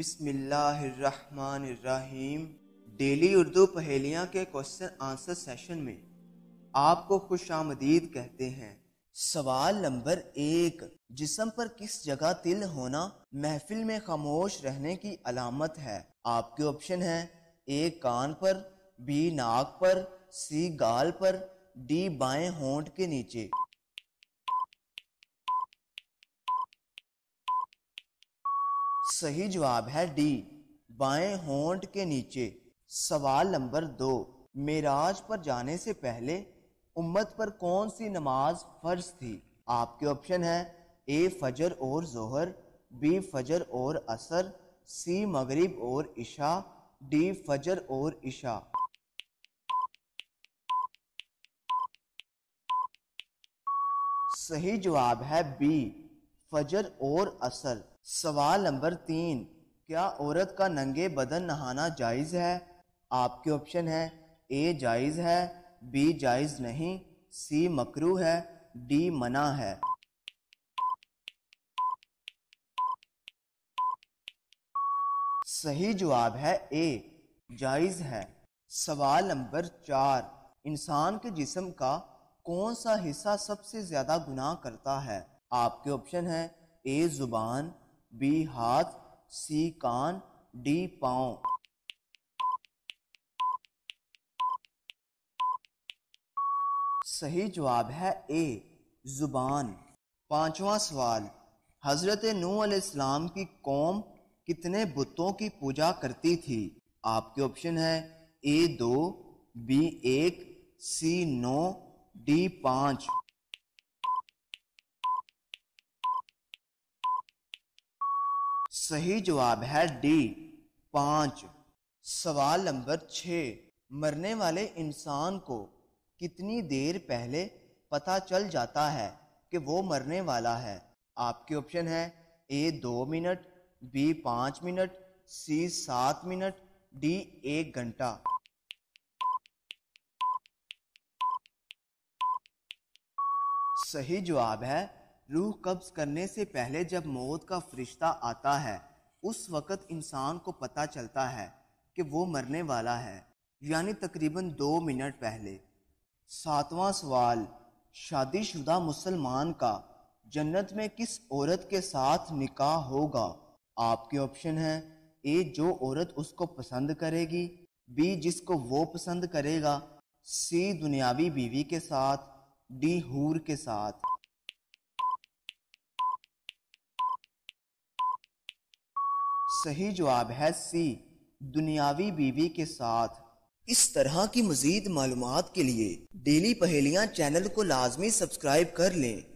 बिस्मिल्लाहिर्रहमानिर्रहीम डेली उर्दू पहेलियाँ के क्वेश्चन आंसर सेशन में आपको खुश आमदीद कहते हैं सवाल नंबर एक जिसम पर किस जगह तिल होना महफिल में खामोश रहने की अलामत है आपके ऑप्शन है ए कान पर बी नाक पर सी गाल पर डी बाएं होंठ के नीचे सही जवाब है डी बाएं होंठ के नीचे सवाल नंबर दो मेराज पर जाने से पहले उम्मत पर कौन सी नमाज फर्ज थी आपके ऑप्शन है ए फजर और जोहर बी फजर और असर सी मगरिब और इशा डी फजर और इशा सही जवाब है बी फजर और असर सवाल नंबर तीन क्या औरत का नंगे बदन नहाना जायज़ है आपके ऑप्शन है ए जायज़ है बी जायज़ नहीं सी मकरू है डी मना है सही जवाब है ए जायज़ है सवाल नंबर चार इंसान के जिस्म का कौन सा हिस्सा सबसे ज़्यादा गुनाह करता है आपके ऑप्शन है ए ज़ुबान बी हाथ सी कान डी पाओ सही जवाब है ए जुबान पांचवा सवाल हजरत नू अलैहिस्सलाम की कौम कितने बुतों की पूजा करती थी आपके ऑप्शन है ए दो बी एक सी नौ डी पांच सही जवाब है डी पांच सवाल नंबर छ मरने वाले इंसान को कितनी देर पहले पता चल जाता है कि वो मरने वाला है आपके ऑप्शन है ए दो मिनट बी पाँच मिनट सी सात मिनट डी एक घंटा सही जवाब है रूह कब्ज करने से पहले जब मौत का फरिश्ता आता है उस वक़्त इंसान को पता चलता है कि वो मरने वाला है यानी तकरीबन दो मिनट पहले सातवां सवाल शादीशुदा मुसलमान का जन्नत में किस औरत के साथ निकाह होगा आपके ऑप्शन हैं ए जो औरत उसको पसंद करेगी बी जिसको वो पसंद करेगा सी दुनियावी बीवी के साथ डी हूर के साथ सही जवाब है सी दुनियावी बीवी के साथ इस तरह की मजीद मालूम के लिए डेली पहेलियाँ चैनल को लाजमी सब्सक्राइब कर लें